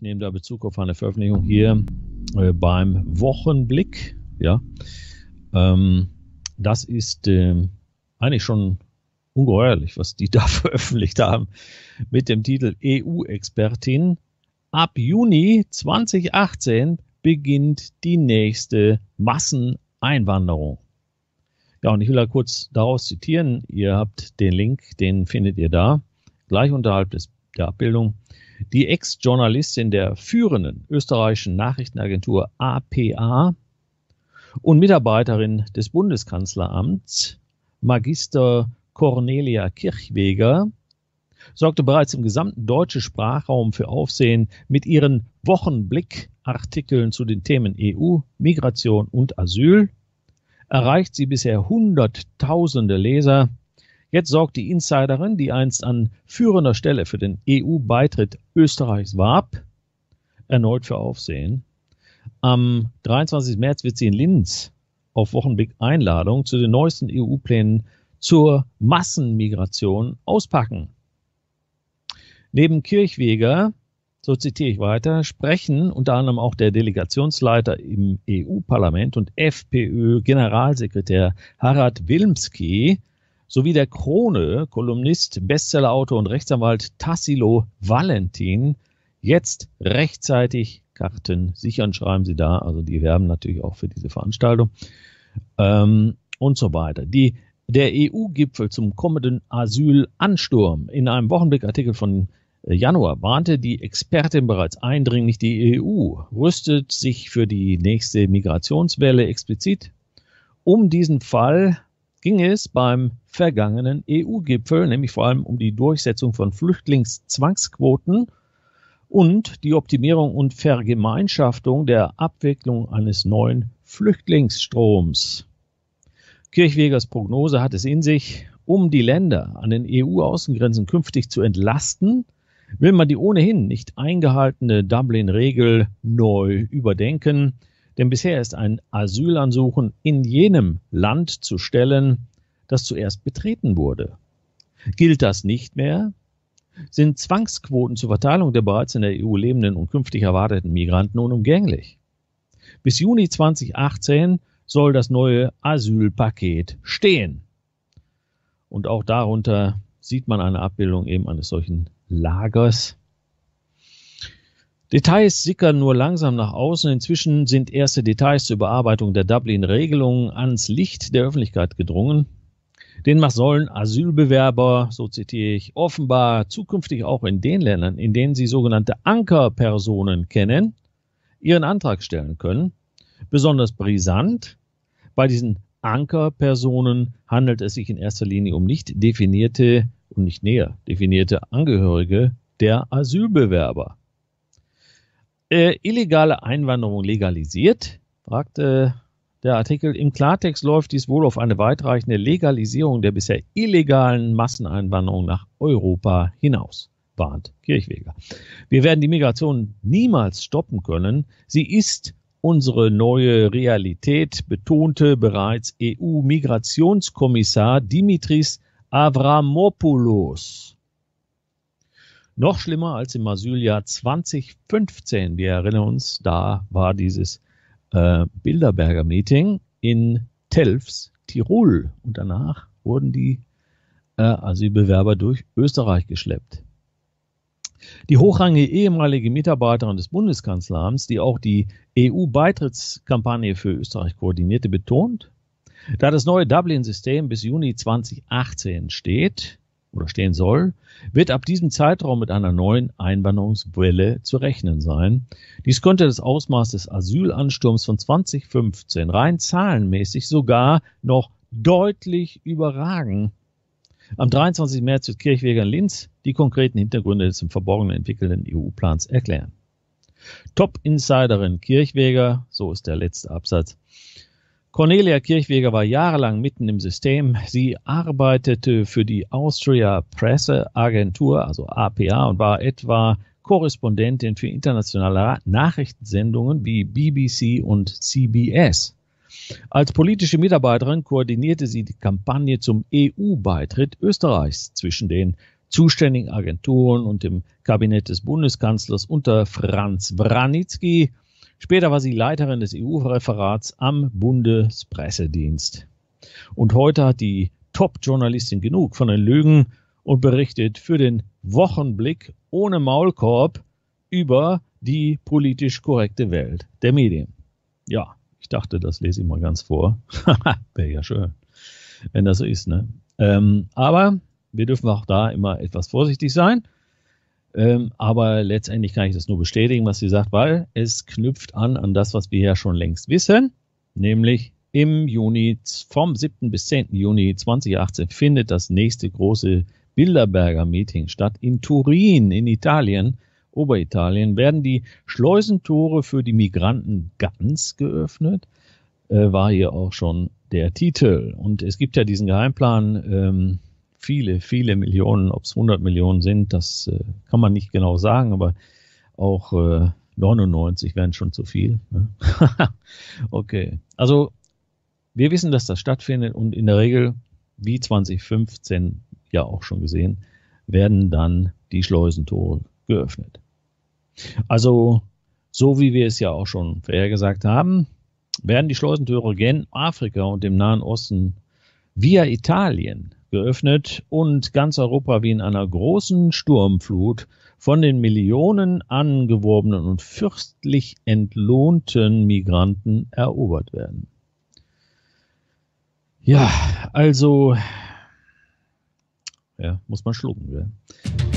Ich nehme da Bezug auf eine Veröffentlichung hier äh, beim Wochenblick. Ja, ähm, das ist äh, eigentlich schon ungeheuerlich, was die da veröffentlicht haben mit dem Titel EU-Expertin. Ab Juni 2018 beginnt die nächste Masseneinwanderung. Ja, und ich will da kurz daraus zitieren. Ihr habt den Link, den findet ihr da, gleich unterhalb des, der Abbildung. Die Ex-Journalistin der führenden österreichischen Nachrichtenagentur APA und Mitarbeiterin des Bundeskanzleramts, Magister Cornelia Kirchweger, sorgte bereits im gesamten deutschen Sprachraum für Aufsehen mit ihren Wochenblick-Artikeln zu den Themen EU, Migration und Asyl. Erreicht sie bisher Hunderttausende Leser Jetzt sorgt die Insiderin, die einst an führender Stelle für den EU-Beitritt Österreichs warb, erneut für Aufsehen. Am 23. März wird sie in Linz auf Wochenblick Einladung zu den neuesten EU-Plänen zur Massenmigration auspacken. Neben Kirchweger, so zitiere ich weiter, sprechen unter anderem auch der Delegationsleiter im EU-Parlament und FPÖ-Generalsekretär Harald Wilmski sowie der Krone, Kolumnist, Bestsellerautor und Rechtsanwalt Tassilo Valentin jetzt rechtzeitig Karten sichern, schreiben Sie da. Also die werben natürlich auch für diese Veranstaltung ähm, und so weiter. Die, der EU-Gipfel zum kommenden Asylansturm. In einem Wochenblickartikel von Januar warnte die Expertin bereits eindringlich, die EU rüstet sich für die nächste Migrationswelle explizit, um diesen Fall ging es beim vergangenen EU-Gipfel, nämlich vor allem um die Durchsetzung von Flüchtlingszwangsquoten und die Optimierung und Vergemeinschaftung der Abwicklung eines neuen Flüchtlingsstroms. Kirchwegers Prognose hat es in sich, um die Länder an den EU-Außengrenzen künftig zu entlasten, will man die ohnehin nicht eingehaltene Dublin-Regel neu überdenken, denn bisher ist ein Asylansuchen in jenem Land zu stellen, das zuerst betreten wurde. Gilt das nicht mehr, sind Zwangsquoten zur Verteilung der bereits in der EU lebenden und künftig erwarteten Migranten unumgänglich. Bis Juni 2018 soll das neue Asylpaket stehen. Und auch darunter sieht man eine Abbildung eben eines solchen Lagers, Details sickern nur langsam nach außen. Inzwischen sind erste Details zur Überarbeitung der Dublin-Regelungen ans Licht der Öffentlichkeit gedrungen. Demnach sollen Asylbewerber, so zitiere ich, offenbar zukünftig auch in den Ländern, in denen sie sogenannte Ankerpersonen kennen, ihren Antrag stellen können. Besonders brisant, bei diesen Ankerpersonen handelt es sich in erster Linie um nicht definierte und nicht näher definierte Angehörige der Asylbewerber. Äh, illegale Einwanderung legalisiert? fragte der Artikel. Im Klartext läuft dies wohl auf eine weitreichende Legalisierung der bisher illegalen Masseneinwanderung nach Europa hinaus, warnt Kirchweger. Wir werden die Migration niemals stoppen können. Sie ist unsere neue Realität, betonte bereits EU-Migrationskommissar Dimitris Avramopoulos noch schlimmer als im Asyljahr 2015. Wir erinnern uns, da war dieses äh, Bilderberger Meeting in Telfs, Tirol. Und danach wurden die äh, Asylbewerber durch Österreich geschleppt. Die hochrangige ehemalige Mitarbeiterin des Bundeskanzleramts, die auch die EU-Beitrittskampagne für Österreich koordinierte, betont, da das neue Dublin-System bis Juni 2018 steht, oder stehen soll, wird ab diesem Zeitraum mit einer neuen Einwanderungswelle zu rechnen sein. Dies könnte das Ausmaß des Asylansturms von 2015 rein zahlenmäßig sogar noch deutlich überragen. Am 23. März wird Kirchweger in Linz die konkreten Hintergründe des im Verborgenen entwickelnden EU-Plans erklären. Top-Insiderin Kirchweger, so ist der letzte Absatz, Cornelia Kirchweger war jahrelang mitten im System. Sie arbeitete für die Austria Presse Agentur, also APA, und war etwa Korrespondentin für internationale Nachrichtensendungen wie BBC und CBS. Als politische Mitarbeiterin koordinierte sie die Kampagne zum EU-Beitritt Österreichs zwischen den zuständigen Agenturen und dem Kabinett des Bundeskanzlers unter Franz Branitzky Später war sie Leiterin des EU-Referats am Bundespressedienst. Und heute hat die Top-Journalistin genug von den Lügen und berichtet für den Wochenblick ohne Maulkorb über die politisch korrekte Welt der Medien. Ja, ich dachte, das lese ich mal ganz vor. Wäre ja schön, wenn das so ist. Ne? Ähm, aber wir dürfen auch da immer etwas vorsichtig sein. Ähm, aber letztendlich kann ich das nur bestätigen, was sie sagt, weil es knüpft an an das, was wir ja schon längst wissen, nämlich im Juni, vom 7. bis 10. Juni 2018 findet das nächste große Bilderberger Meeting statt. In Turin, in Italien, Oberitalien, werden die Schleusentore für die Migranten ganz geöffnet, äh, war hier auch schon der Titel. Und es gibt ja diesen Geheimplan, ähm, viele, viele Millionen, ob es 100 Millionen sind, das äh, kann man nicht genau sagen, aber auch äh, 99 wären schon zu viel. Ne? okay, also wir wissen, dass das stattfindet und in der Regel, wie 2015 ja auch schon gesehen, werden dann die Schleusentore geöffnet. Also, so wie wir es ja auch schon vorhergesagt haben, werden die Schleusentore gen Afrika und dem Nahen Osten via Italien geöffnet und ganz Europa wie in einer großen Sturmflut von den Millionen angeworbenen und fürstlich entlohnten Migranten erobert werden. Ja, also, ja, muss man schlucken, gell? Ja.